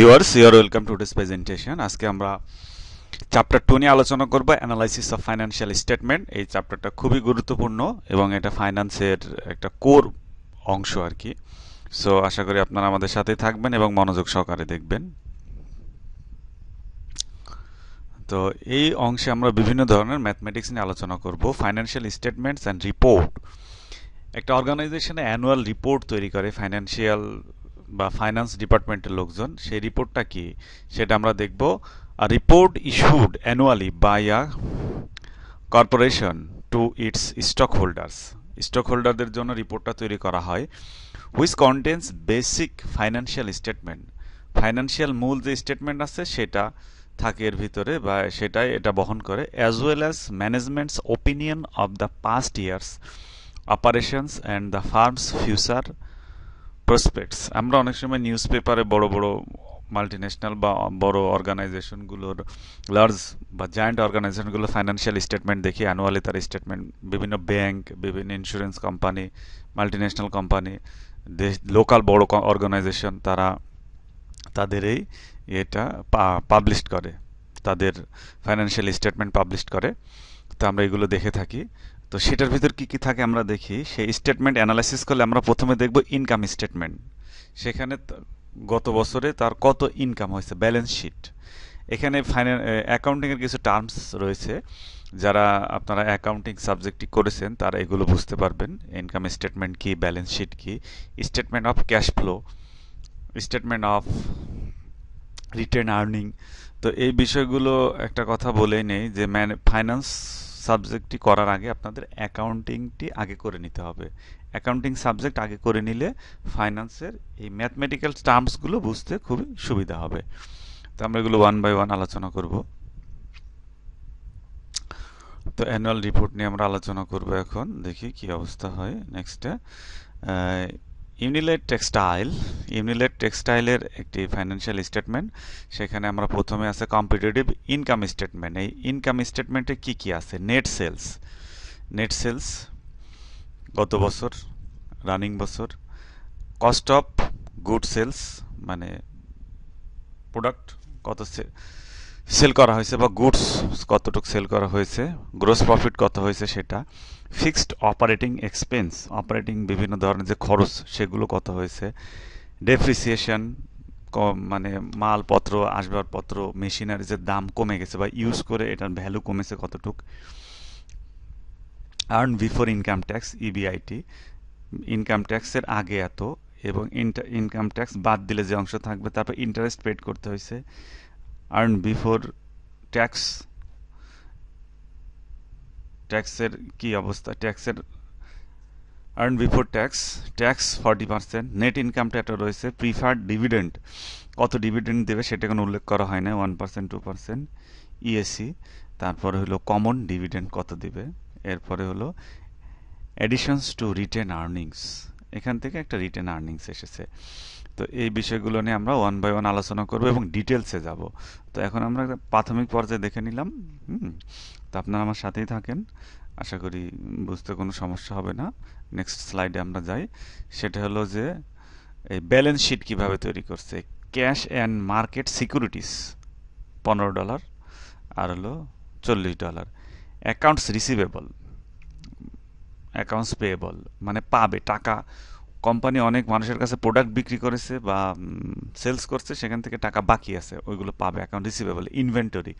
Viewers ইয়ার welcome to this presentation আজকে আমরা চ্যাপ্টার টু নিয়ে আলোচনা করবো অ্যানালাইসিস অফ ফাইন্যান্সিয়াল স্টেটমেন্ট এই চ্যাপ্টারটা খুবই গুরুত্বপূর্ণ এবং এটা ফাইন্যান্সের একটা কোর অংশ আর কি সো আশা করি আপনারা আমাদের সাথে থাকবেন এবং মনোযোগ সহকারে দেখবেন তো এই অংশে আমরা বিভিন্ন ধরনের ম্যাথমেটিক্স নিয়ে আলোচনা করব ফাইন্যান্সিয়াল স্টেটমেন্টস অ্যান্ড রিপোর্ট একটা অর্গানাইজেশনে অ্যানুয়াল রিপোর্ট তৈরি করে ফাইন্যান্সিয়াল বা ফাইন্যান্স ডিপার্টমেন্টের লোকজন সেই রিপোর্টটা কি সেটা আমরা দেখব report issued annually by a corporation to its stock holders stock হোল্ডারদের জন্য রিপোর্টটা তৈরি করা হয় which contains basic financial statement financial মূল যে স্টেটমেন্ট আছে সেটা থাকে এর ভিতরে বা সেটাই এটা বহন করে as well as management's opinion of the past year's operations and the firm's future prospects আমরা অনেক সময় নিউজ পেপারে বড় বড় মাল্টিন্যাশনাল বা বড় অর্গানাইজেশনগুলোর লার্জ বা জয়েন্ট অর্গানাইজেশনগুলো ফাইন্যান্সিয়াল স্টেটমেন্ট দেখি অ্যানুয়ালি তার স্টেটমেন্ট বিভিন্ন ব্যাংক বিভিন্ন ইন্স্যুরেন্স কোম্পানি মাল্টিন্যাশনাল কোম্পানি দেশ লোকাল বড় অর্গানাইজেশন তারা তাদের এই এটা পাবলিশ করে তাদের ফাইন্যান্সিয়াল স্টেটমেন্ট পাবলিশ করে তো আমরা এগুলো দেখে থাকি তো সেটার ভিতর কি কি থাকে আমরা দেখি সেই স্টেটমেন্ট অ্যানালাইসিস করলে আমরা প্রথমে দেখব ইনকাম স্টেটমেন্ট সেখানে গত বছরে তার কত ইনকাম হয়েছে ব্যালেন্স শিট এখানে ফাইন্যান অ্যাকাউন্টিংয়ের কিছু টার্মস রয়েছে যারা আপনারা অ্যাকাউন্টিং সাবজেক্টটি করেছেন তারা এগুলো বুঝতে পারবেন ইনকাম স্টেটমেন্ট কি ব্যালেন্স শিট কি statement of cash flow statement of return earning তো এই বিষয়গুলো একটা কথা বলেই নেই যে ম্যানে ফাইন্যান্স সাবজেক্টটি করার আগে আপনাদের অ্যাকাউন্টিংটি আগে করে নিতে হবে অ্যাকাউন্টিং সাবজেক্ট আগে করে নিলে ফাইন্যান্সের এই ম্যাথমেটিক্যাল টার্মসগুলো বুঝতে খুবই সুবিধা হবে তো আমরা এগুলো ওয়ান বাই ওয়ান আলোচনা করব তো অ্যানুয়াল রিপোর্ট নিয়ে আমরা আলোচনা করব এখন দেখি কি অবস্থা হয় নেক্সটে ইউনিলেট টেক্সটাইল ইউনিলেট টেক্সটাইলের একটি ফাইন্যান্সিয়াল স্টেটমেন্ট সেখানে আমরা প্রথমে আছে কম্পিটিটিভ ইনকাম স্টেটমেন্ট এই ইনকাম স্টেটমেন্টে কি কি আছে নেট সেলস নেট সেলস গত বছর রানিং বছর কস্ট অফ গুড সেলস মানে প্রোডাক্ট কত সেল করা হয়েছে বা গুডস কতটুকু সেল করা হয়েছে গ্রোস প্রফিট কত হয়েছে সেটা ফিক্সড অপারেটিং এক্সপেন্স অপারেটিং বিভিন্ন ধরনের যে খরচ সেগুলো কত হয়েছে ডেফ্রিসিয়েশন মানে মালপত্র আসবাবপত্র মেশিনারি যে দাম কমে গেছে বা ইউজ করে এটার ভ্যালু কমেছে কতটুক earn before income tax EBIT income ট্যাক্সের আগে এত এবং ইনকাম ট্যাক্স বাদ দিলে যে অংশ থাকবে তারপর ইন্টারেস্ট পেড করতে হয়েছে আর্ন বিফোর ট্যাক্স ট্যাক্সের কি অবস্থা ট্যাক্সের earn before tax tax forty percent net ইনকামটা একটা রয়েছে প্রিফার্ড ডিভিডেন্ড কত ডিভিডেন্ড দেবে সেটা কোনো উল্লেখ করা হয় না one percent two percent EAC তারপরে হলো কমন ডিভিডেন্ড কত দেবে এরপরে হলো অ্যাডিশনস টু রিটেন আর্নিংস এখান থেকে একটা রিটেন আর্নিংস এসেছে তো এই বিষয়গুলো নিয়ে আমরা ওয়ান বাই ওয়ান আলোচনা করবো এবং ডিটেলসে যাব তো এখন আমরা প্রাথমিক পর্যায়ে দেখে নিলাম হুম তো আপনারা আমার সাথেই থাকেন আশা করি বুঝতে কোনো সমস্যা হবে না নেক্সট স্লাইডে আমরা যাই সেটা হলো যে এই ব্যালেন্স শিট কীভাবে তৈরি করছে ক্যাশ অ্যান্ড মার্কেট সিকিউরিটিস পনেরো ডলার আর হলো চল্লিশ dollar accounts receivable accounts payable মানে পাবে টাকা কোম্পানি অনেক মানুষের কাছে প্রোডাক্ট বিক্রি করেছে বা সেলস করছে সেখান থেকে টাকা বাকি আছে ওইগুলো পাবে অ্যাকাউন্ট রিসিভেবল ইনভেন্টরি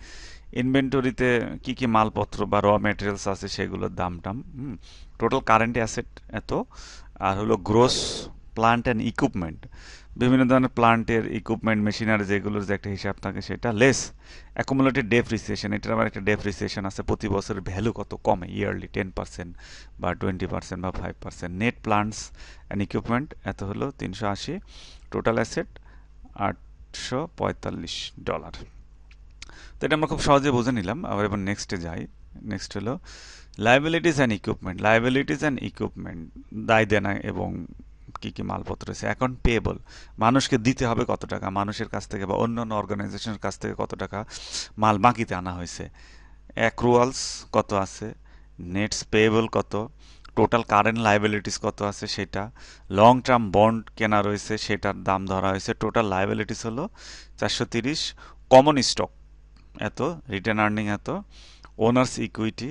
ইনভেন্টরিতে কি কি মালপত্র বা র মেটেরিয়ালস আছে সেগুলোর দাম টাম টোটাল কারেন্ট অ্যাসেট এত আর হলো গ্রোস প্লান্ট অ্যান্ড ইকুইপমেন্ট বিভিন্ন ধরনের প্লান্টের ইকুইপমেন্ট মেশিনারি যেগুলোর যে একটা হিসাব থাকে সেটা লেস অ্যাকুমুলেটেড ডেফ্রিসিয়েশন এটার আবার একটা ডেফ্রিসিয়েশন আছে প্রতি বছরের ভ্যালু কত কমে ইয়ারলি টেন পার্সেন্ট বা টোয়েন্টি পার্সেন্ট বা five percent net plants and equipment এত হলো তিনশো আশি টোটাল অ্যাসেট আটশো পঁয়তাল্লিশ ডলার তো এটা আমরা খুব সহজে বুঝে নিলাম আবার এবার নেক্সটে যাই নেক্সট হলো liabilities and equipment liabilities and equipment দায় দেনা এবং কী কী মালপত্র রয়েছে অ্যাকাউন্ট পেয়েবল মানুষকে দিতে হবে কত টাকা মানুষের কাছ থেকে বা অন্য অন্য অর্গানাইজেশনের কাছ থেকে কত টাকা মাল বাকিতে আনা হয়েছে অ্যাক্রুয়ালস কত আছে নেটস পেয়েবল কত টোটাল কারেন্ট লাইবিলিটিস কত আছে সেটা লং টার্ম বন্ড কেনা রয়েছে সেটার দাম ধরা হয়েছে টোটাল লাইবিলিটিস হলো চারশো তিরিশ কমন স্টক এত রিটার্ন আর্নিং এত ওনার্স ইকুইটি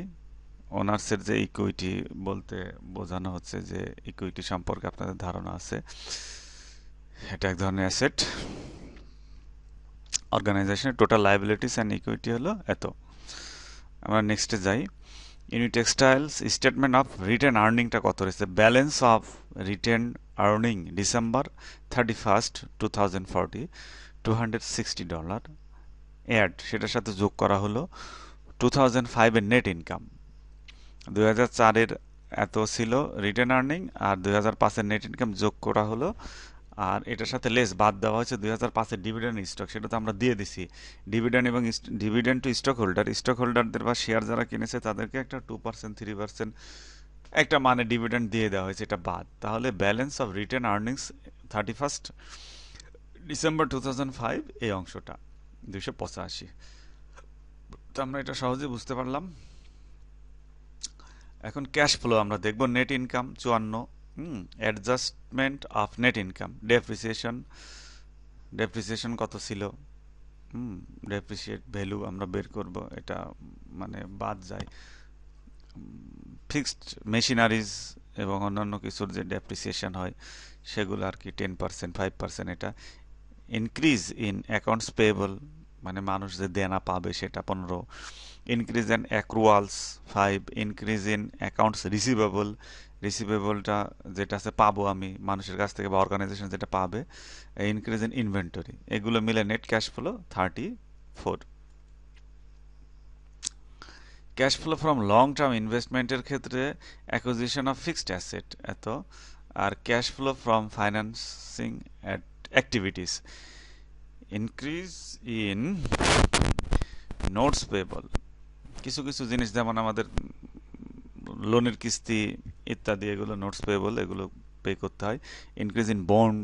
ওনার্সের যে ইকুইটি বলতে বোঝানো হচ্ছে যে ইকুইটি সম্পর্কে আপনাদের ধারণা আছে এটা এক ধরনের অ্যাসেট অর্গানাইজেশনের টোটাল লাইবিলিটিস অ্যান্ড ইকুইটি হলো এত আমরা নেক্সটে যাই unit textiles statement of return আর্নিংটা কত রয়েছে balance of return earning December thirty first two thousand forty two hundred sixty dollar add সেটার সাথে যোগ করা হলো টু থাউজেন্ড ফাইভের নেট ইনকাম দুই হাজার চারের এত ছিল রিটার্ন আর্নিং আর দুই হাজার পাঁচের নেট ইনকাম যোগ করা হলো আর এটার সাথে লেস বাদ দেওয়া হয়েছে দুই হাজার পাঁচের ডিভিডেন্ড স্টক সেটা তো আমরা দিয়ে দিছি ডিভিডেন্ড এবং dividend to stock holder stock হোল্ডারদের বা শেয়ার যারা কিনেছে তাদেরকে একটা টু পার্সেন্ট থ্রি পার্সেন্ট একটা মানে ডিভিডেন্ড দিয়ে দেওয়া হয়েছে এটা বাদ তাহলে balance of return earnings thirty first December two thousand five এই অংশটা দুশো পঁচাশি তো আমরা এটা সহজে বুঝতে পারলাম এখন ক্যাশ ফ্লো আমরা দেখব নেট ইনকাম চুয়ান্ন hmm adjustment of net income depreciation depreciation কত ছিল হুম ডেপ্রিসিয়েট ভ্যালু আমরা বের করব এটা মানে বাদ যায় ফিক্সড মেশিনারিজ এবং অন্যান্য কিছুর যে ডেপ্রিসিয়েশন হয় সেগুলো আর কি টেন পার্সেন্ট ফাইভ পার্সেন্ট এটা ইনক্রিজ ইন অ্যাকাউন্টস পেয়েবল মানে মানুষ যে দেনা পাবে সেটা পনেরো increase in accruals five increase in accounts receivable রিসিভেবলটা যেটা আছে পাবো আমি মানুষের কাছ থেকে বা অর্গানাইজেশন যেটা পাবে ইনক্রিজ ইন ইনভেন্টরি এগুলো মিলে net cash flow thirty four cash flow from long term ইনভেস্টমেন্টের ক্ষেত্রে অ্যাকুজিশন অফ ফিক্সড অ্যাসেট এত আর cash flow from financing activities increase in notes payable কিছু কিছু জিনিস যেমন আমাদের লোনের কিস্তি ইত্যাদি এগুলো নোটস পেয়েবল এগুলো পে করতে হয় ইনক্রিজ ইন বন্ড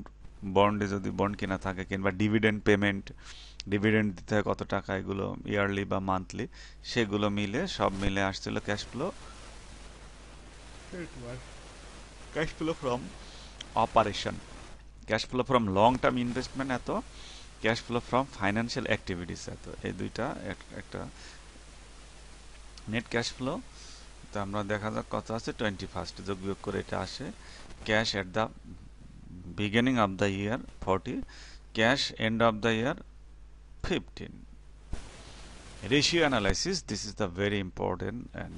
বন্ডে যদি বন্ড কেনা থাকে কিংবা ডিভিডেন্ড পেমেন্ট ডিভিডেন্ড দিতে হয় কত টাকা এগুলো ইয়ারলি বা মান্থলি সেগুলো মিলে সব মিলে আসছিল cash flow cash flow from operation cash flow from long term investment এত cash flow from financial activities এত এই দুইটা একটা নেট ক্যাশ ফ্লো তো আমরা দেখা যাক কত আছে টোয়েন্টি ফার্স্ট যোগ বিয়োগ করে এটা আসে cash at the beginning of the year forty cash end of the year fifteen ratio analysis this is the very important and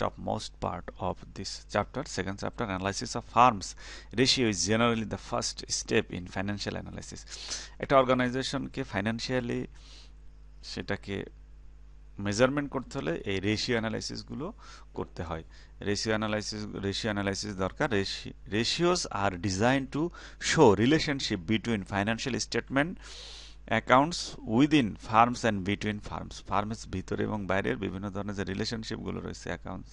topmost part of this chapter second chapter analysis of firms ratio is generally the first step in financial analysis একটা organization কে financially সেটাকে measurement করতে হলে এই ratio অ্যানালাইসিসগুলো করতে হয় ratio analysis ratio analysis দরকার ratios are design to show relationship between financial statement accounts within firms and between firms firms ভিতরে এবং বাইরের বিভিন্ন ধরনের যে রিলেশনশিপগুলো রয়েছে অ্যাকাউন্টস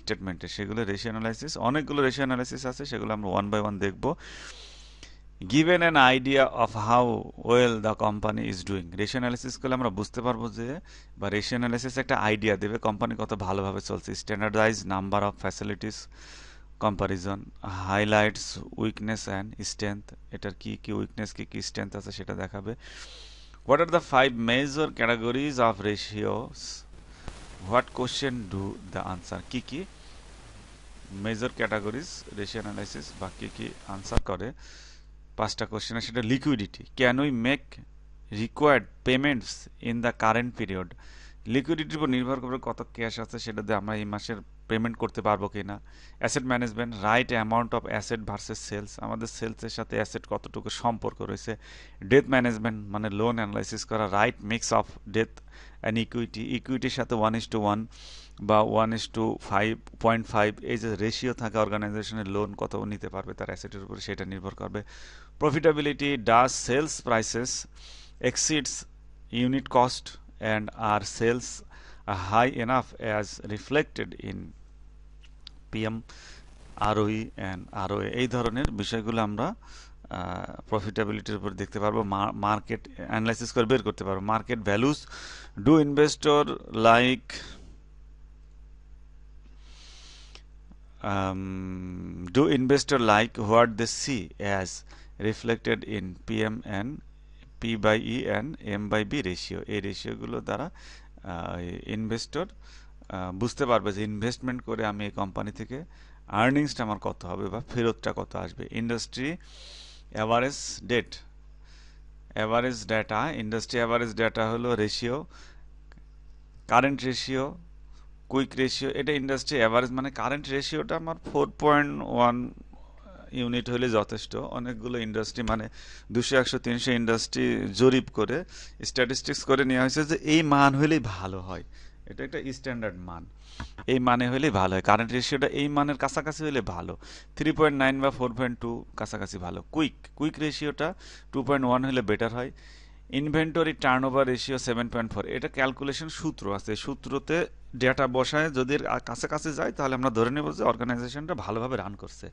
স্টেটমেন্টে সেগুলো রেশিও অ্যানালাইসিস অনেকগুলো রেশিও অ্যানালাইসিস আছে সেগুলো আমরা ওয়ান বাই ওয়ান দেখবো given an idea of how well the company is doing ratio analysis করলে আমরা বুঝতে পারবো যে বা রেশিও অ্যানালিসিস একটা আইডিয়া দেবে কোম্পানি কত ভালোভাবে চলছে standardize number of facilities comparison highlights weakness and strength এটার কি কি উইকনেস কী কী স্ট্রেংথ আছে সেটা দেখাবে what are the five major categories of ratios what question do the answer কী কী মেজর ক্যাটাগরিজ রেশিও অ্যানালাইসিস বা কী কী আনসার করে পাঁচটা কোশ্চেন সেটা liquidity can we make required payments in the current period লিকুইডিটির উপর নির্ভর করে কত ক্যাশ আছে সেটাতে আমরা এই মাসের পেমেন্ট করতে পারবো কি না asset management right amount of asset versus sales আমাদের সেলসের সাথে অ্যাসেট কতটুকু সম্পর্ক রয়েছে ডেথ ম্যানেজমেন্ট মানে লোন অ্যানালাইসিস করা right mix of debt and equity ইকুইটির সাথে ওয়ান ইস টু ওয়ান বা one is to five point five এই যে রেশিও থাকে অর্গানাইজেশনের লোন কত নিতে পারবে তার অ্যাসেটের উপরে সেটা নির্ভর করবে Profitability does sales prices exceeds unit cost and are sales high enough as reflected in PM ROE and ROA এই ধরনের বিষয়গুলো আমরা প্রফিটেবিলিটির উপর দেখতে পারবো মার্কেট অ্যানালাইসিস করে বের করতে পারবো market values do investor like do investor like what they see as reflected in P M and P by E and M by B ratio এই রেশিওগুলো দ্বারা ইনভেস্টর বুঝতে পারবে যে ইনভেস্টমেন্ট করে আমি এই কোম্পানি থেকে আর্নিংসটা আমার কত হবে বা ফেরতটা কত আসবে industry average debt average data industry average data হলো ratio current ratio quick ratio এটা ইন্ডাস্ট্রি অ্যাভারেজ মানে কারেন্ট রেশিওটা আমার ফোর পয়েন্ট ওয়ান ইউনিট হলে যথেষ্ট অনেকগুলো ইন্ডাস্ট্রি মানে দুশো একশো তিনশো ইন্ডাস্ট্রি জরিপ করে স্ট্যাটিস্টিক্স করে নেওয়া হয়েছে যে এই মান হলেই ভালো হয় এটা একটা স্ট্যান্ডার্ড মান এই মানে হলেই ভালো হয় কারেন্ট রেশিওটা এই মানের কাছাকাছি হলে ভালো থ্রি পয়েন্ট নাইন বা ফোর পয়েন্ট টু কাছাকাছি ভালো কুইক কুইক রেশিওটা টু পয়েন্ট ওয়ান হলে বেটার হয় inventory turnover ratio seven point four এটা ক্যালকুলেশন সূত্র আছে সূত্রতে ডেটা বসায় যদি কাছাকাছি যায় তাহলে আমরা ধরে নেব যে অর্গানাইজেশনটা ভালোভাবে রান করছে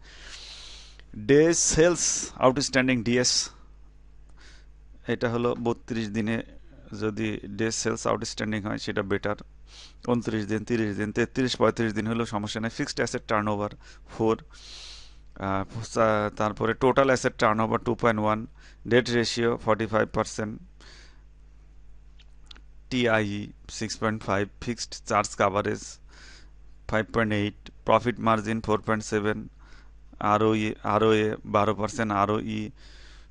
ডে সেলস আউটস্ট্যান্ডিং ডিএস এটা হলো বত্রিশ দিনে যদি ডে সেলস আউটস্ট্যান্ডিং হয় সেটা বেটার উনত্রিশ দিন তিরিশ দিন তেত্রিশ পঁয়ত্রিশ দিন হলেও সমস্যা নেই fixed asset turn turnover four তারপরে total asset turn turnover two point one debt ratio forty five percent TI six point five fixed charge coverage five point eight profit margin four point seven ROE ROA বারো percent ROE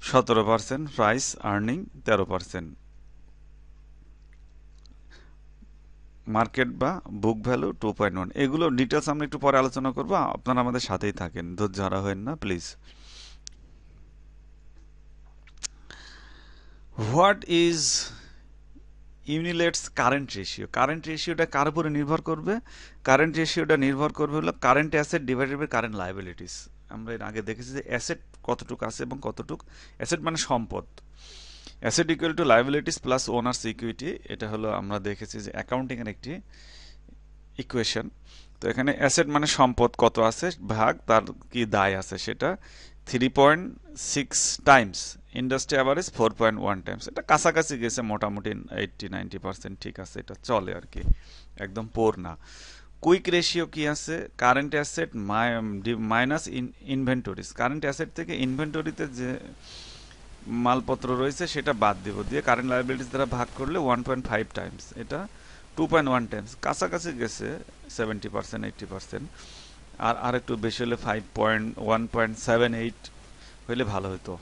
সতেরো percent price earning তেরো percent market বা book value two point one এগুলো details আমরা একটু পরে আলোচনা করবো আপনারা আমাদের সাথেই থাকেন ধৈর্য হারা হয়েন না please what is Unilate's current ratio current রেশিওটা কার উপরে নির্ভর করবে কারেন্ট রেশিওটা নির্ভর করবে হলো current asset divided by current liabilities আমরা এর আগে দেখেছি যে অ্যাসেট কতটুকু আছে এবং কতটুকু অ্যাসেট মানে সম্পদ asset equal to liabilities plus owners' equity এটা হলো আমরা দেখেছি যে অ্যাকাউন্টিংয়ের একটি ইকুয়েশন তো এখানে অ্যাসেট মানে সম্পদ কত আছে ভাগ তার কি দায় আছে সেটা three point six times industry average four point one times এটা কাছাকাছি গেছে মোটামুটি এইটটি নাইনটি পার্সেন্ট ঠিক আছে এটা চলে আর কি একদম পোর না কুইক রেশিও কি আছে current asset minus inventories current asset থেকে ইনভেন্টরিতে যে মালপত্র রয়েছে সেটা বাদ দেব দিয়ে কারেন্ট লাইবিলিটিস দ্বারা ভাগ করলে ওয়ান পয়েন্ট ফাইভ টাইমস এটা টু পয়েন্ট ওয়ান টাইমস কাছাকাছি গেছে সেভেন্টি পার্সেন্ট এইটটি পার্সেন্ট আর আর একটু বেশি হলে five point one point seven eight হইলে ভালো হতো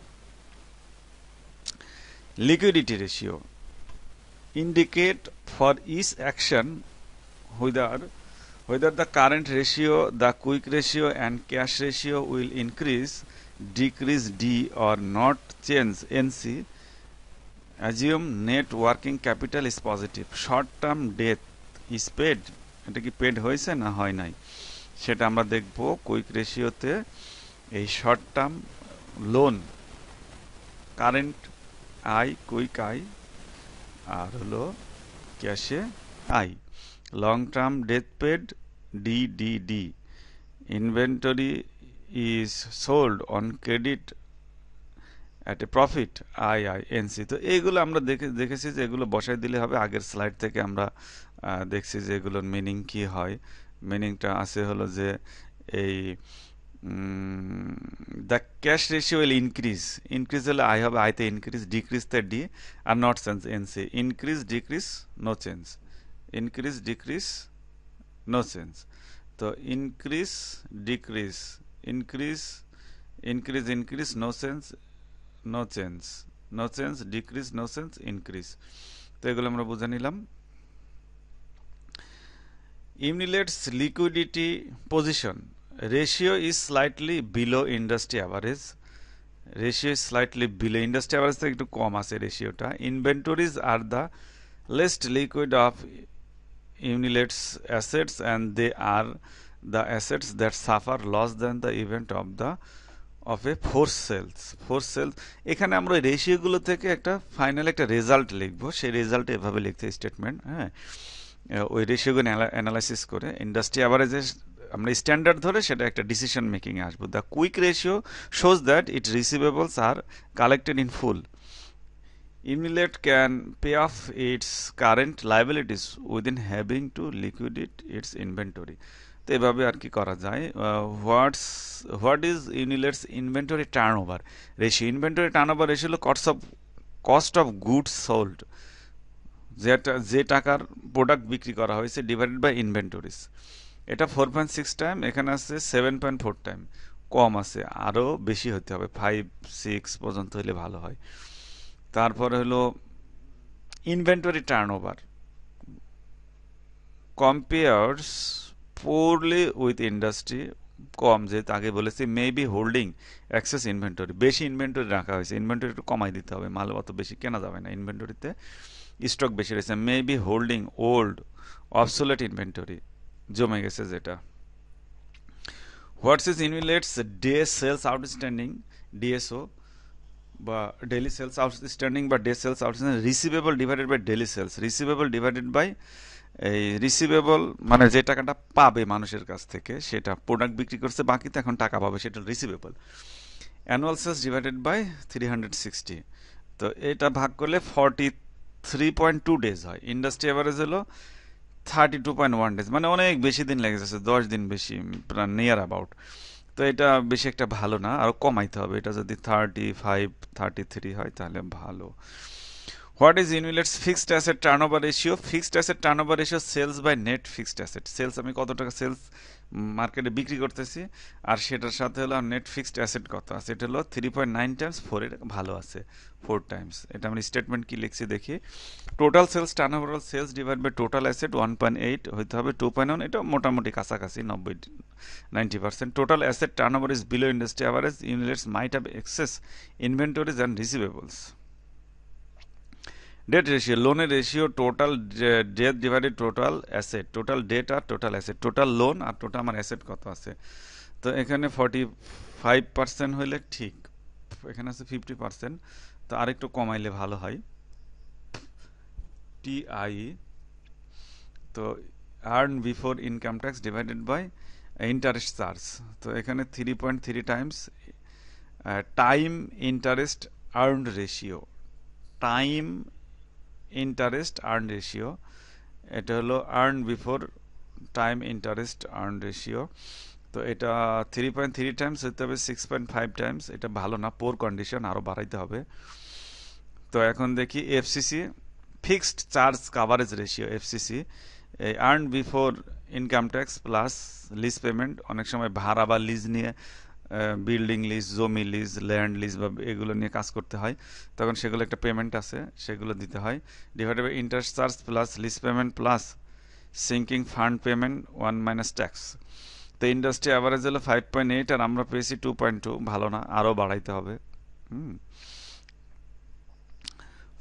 liquidity ratio indicate for each action whether whether the current ratio, the quick ratio and cash ratio will increase, decrease D or not change NC, assume net working capital is positive. Short term debt is paid. এটা কি paid হয়েছে না হয় নাই সেটা আমরা দেখব quick রেশিওতে এই short term loan current I quick I আর হলো ক্যাশে I long term death paid DDD inventory is sold on credit at a profit I I NC তো এইগুলো আমরা দেখে দেখেছি যে এগুলো বসাই দিলে হবে আগের স্লাইড থেকে আমরা দেখছি যে এগুলোর মিনিং কি হয় মিনিংটা আছে হলো যে এই the cash ratio will increase increase হলে আই হবে আইতে ইনক্রিজ ডিক্রিজ তে ডি আর not change NC increase decrease no change increase decrease no change তো increase decrease increase increase increase no change no change no change decrease no change increase তো এগুলো আমরা বুঝে নিলাম Unilate's liquidity position ratio is slightly below industry average ratio is slightly below industry average থেকে একটু কম আছে রেশিওটা inventories are the least liquid of Unilets assets and they are the assets that suffer loss than the event of the of a four sales four sales এখানে আমরা রেশিওগুলো থেকে একটা final একটা রেজাল্ট লিখব সেই রেজাল্ট এভাবে লিখতে স্টেটমেন্ট হ্যাঁ ওই রেশিওগুলো অ্যানালাইসিস করে ইন্ডাস্ট্রি অ্যাভারেজের আমরা স্ট্যান্ডার্ড ধরে সেটা একটা ডিসিশন মেকিংয়ে আসবো the quick ratio shows that it receivables are collected in full Immulet can pay off its current liabilities within having to liquidate its inventory. তো এভাবে আর কি করা যায় what's what is Unilate's inventory turnover ratio inventory turnover ratio হলো cost of cost of goods sold যেটা যে টাকার product বিক্রি করা হয়েছে ডিভাইডেড বাই ইনভেন্টরিস এটা ফোর পয়েন্ট সিক্স টাইম এখানে আছে সেভেন পয়েন্ট ফোর টাইম কম আছে আরও বেশি হতে হবে ফাইভ সিক্স পর্যন্ত হলে ভালো হয় তারপর হলো inventory turnover compares poorly with industry কম যে তাকে বলেছি may be holding excess inventory বেশি ইনভেন্টরি রাখা হয়েছে ইনভেন্টরি একটু কমাই দিতে হবে মাল অত বেশি কেনা যাবে না ইনভেন্টরিতে স্টক বেশি রয়েছে may be holding old obsolete inventory জমে গেছে যেটা what's is Unilate's day sales outstanding DSO বা ডেলি সেলস আউটস্ট্যান্ডিং বা day sales outstanding receivable divided by daily sales receivable divided by এই রিসিভেবল মানে যে টাকাটা পাবে মানুষের কাছ থেকে সেটা প্রোডাক্ট বিক্রি করছে বাকিতে এখন টাকা পাবে সেটা receivable annual sales divided by three hundred sixty তো এটা ভাগ করলে forty three point two days হয় ইন্ডাস্ট্রি অ্যাভারেজ হলো thirty two point one days মানে অনেক বেশি দিন লেগে যাচ্ছে দশ দিন বেশি নিয়ার অ্যাবাউট তো এটা বেশি একটা ভালো না আরও কমাইতে হবে এটা যদি থার্টি ফাইভ থার্টি থ্রি হয় তাহলে ভালো what is Unilate's fixed asset turnover ratio fixed asset turnover ratio sales by net fixed asset sales আমি কত টাকা সেলস মার্কেটে বিক্রি করতেছি আর সেটার সাথে হলো নেট ফিক্সড অ্যাসেট কত আছে এটা হলো থ্রি পয়েন্ট নাইন টাইমস ফোরের ভালো আছে ফোর টাইমস এটা আমি স্টেটমেন্ট কি লিখছি দেখি total sales turnover sales divide by total asset one point eight হইতে হবে টু পয়েন্ট ওয়ান এটা মোটামুটি কাছাকাছি নব্বই ninety percent total asset over is below industry average Unilate's might have excess inventories and receivables debt ratio লোনের ratio total debt divided total asset total debt আর total asset total loan আর total আমার asset কত আছে তো এখানে forty five percent হইলে ঠিক এখানে আছে ফিফটি পার্সেন্ট তো আরেকটু কমাইলে ভালো হয় টিআই তো earn before income tax divided by interest charge তো এখানে three point three times time interest earned ratio time interest earn ratio এটা হলো earn before time interest earn ratio তো এটা থ্রি পয়েন্ট থ্রি টাইমস হতে হবে six point five times এটা ভালো না পোর কন্ডিশন আরও বাড়াইতে হবে তো এখন দেখি FCC fixed charge coverage ratio FCC এই earn before income tax plus lease payment অনেক সময় ভাড়া বা লিজ নিয়ে বিল্ডিং লিজ জমি লিজ ল্যান্ড লিজ বা এগুলো নিয়ে কাজ করতে হয় তখন সেগুলো একটা পেমেন্ট আছে সেগুলো দিতে হয় divided by interest charge plus lease payment plus sinking fund payment one minus tax তো ইন্ডাস্ট্রি অ্যাভারেজ হলো ফাইভ পয়েন্ট এইট আর আমরা পেয়েছি টু পয়েন্ট টু ভালো না আরও বাড়াইতে হবে hmm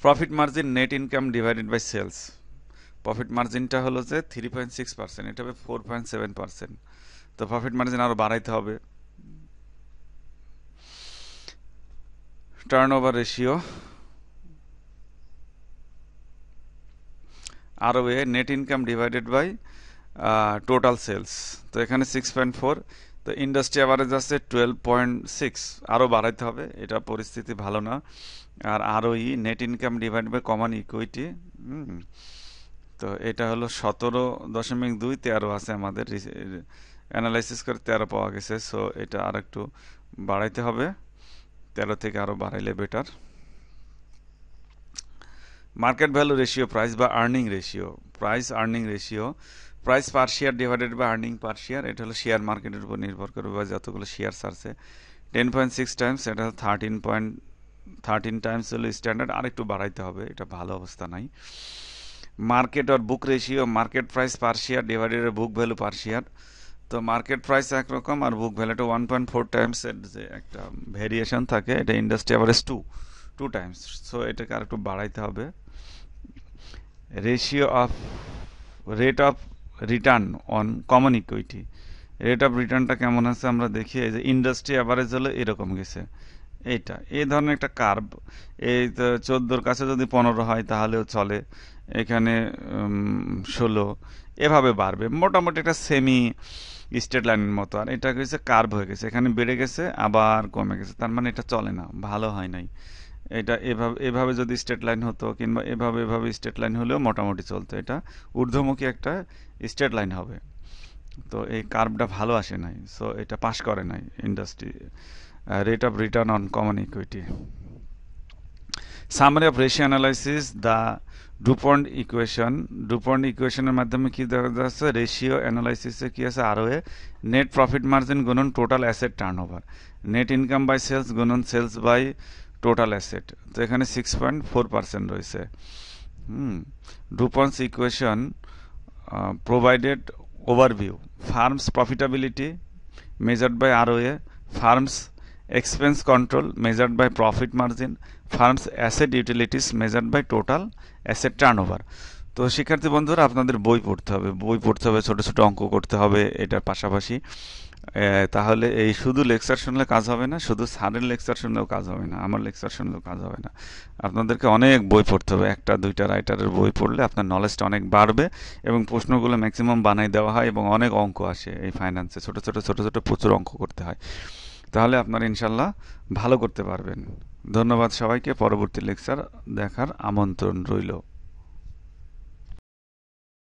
profit margin net income divided by sales profit মার্জিনটা হলো যে থ্রি পয়েন্ট সিক্স পার্সেন্ট এটা হবে ফোর পয়েন্ট সেভেন পার্সেন্ট তো প্রফিট মার্জিন আরও বাড়াইতে হবে turnover ratio ROA net income divided by total sales তো এখানে সিক্স পয়েন্ট ফোর তো ইন্ডাস্ট্রি অ্যাভারেজ আছে টুয়েলভ পয়েন্ট সিক্স আরও বাড়াইতে হবে এটা পরিস্থিতি ভালো না আর ROE net income divide by common equity তো এটা হলো সতেরো দশমিক দুই তেরো আছে আমাদের অ্যানালাইসিস করে তেরো পাওয়া গেছে সো এটা আর একটু বাড়াইতে হবে তেরো থেকে আরও বাড়াইলে better market value ratio price বা earning ratio price earning ratio price per share divided বা আর্নিং পার শেয়ার এটা হলো শেয়ার মার্কেটের উপর নির্ভর করবে বা যতগুলো শেয়ার সারছে টেন পয়েন্ট সিক্স টাইমস এটা থার্টিন পয়েন্ট থার্টিন টাইমস হলো স্ট্যান্ডার্ড আরেকটু বাড়াইতে হবে এটা ভালো অবস্থা নাই মার্কেট আর book ratio market price per share divided book value per share তো মার্কেট প্রাইস একরকম আর বুক ভ্যালুটা ওয়ান পয়েন্ট ফোর টাইমসের যে একটা ভেরিয়েশন থাকে এটা industry average two two times so এটাকে আর একটু বাড়াইতে হবে ratio of rate of return on common equity rate of রিটার্নটা কেমন আছে আমরা দেখি এই যে ইন্ডাস্ট্রি অ্যাভারেজ হলে এরকম গেছে এইটা এই ধরনের একটা কার্ভ এই চোদ্দোর কাছে যদি পনেরো হয় তাহলেও চলে এখানে ষোলো এভাবে বাড়বে মোটামুটি একটা সেমি স্টেট লাইনের মতো আর এটা হয়েছে কার্ভ হয়ে গেছে এখানে বেড়ে গেছে আবার কমে গেছে তার মানে এটা চলে না ভালো হয় নাই এটা এভাবে এভাবে যদি স্টেট লাইন হতো কিংবা এভাবে এভাবে স্টেট লাইন হলেও মোটামুটি চলতো এটা ঊর্ধ্বমুখী একটা স্টেট লাইন হবে তো এই কার্ভটা ভালো আসে নাই সো এটা পাশ করে নাই industry rate of return on common equity summary of ratio analysis DuPont equation DuPont ইকুয়েশনের মাধ্যমে কি দেখা যাচ্ছে রেশিও অ্যানালাইসিসে কী আছে আরও নেট প্রফিট মার্জিন গুনুন total asset turn over net income by sales গুনুন সেলস বাই টোটাল অ্যাসেট তো এখানে সিক্স পয়েন্ট ফোর পার্সেন্ট রয়েছে DuPont's DuPont's equation provided overview firm's profitability measured by ROA firm's expense control measured by profit margin firms asset utilities measured by total asset turnover তো শিক্ষার্থী বন্ধুরা আপনাদের বই পড়তে হবে বই পড়তে হবে ছোট ছোট অঙ্ক করতে হবে এটার পাশাপাশি তাহলে এই শুধু লেকচার শুনলে কাজ হবে না শুধু স্যারের লেকচার শুনলেও কাজ হবে না আমার লেকচার শুনলেও কাজ হবে না আপনাদেরকে অনেক বই পড়তে হবে একটা দুইটা রাইটারের বই পড়লে আপনার নলেজটা অনেক বাড়বে এবং প্রশ্নগুলো ম্যাক্সিমাম বানাই দেওয়া হয় এবং অনেক অঙ্ক আসে এই ফাইন্যান্সে ছোট ছোট ছোট ছোট প্রচুর অঙ্ক করতে হয় তাহলে আপনারা ইনশাল্লাহ ভালো করতে পারবেন ধন্যবাদ সবাইকে পরবর্তী লেকচার দেখার আমন্ত্রণ রইল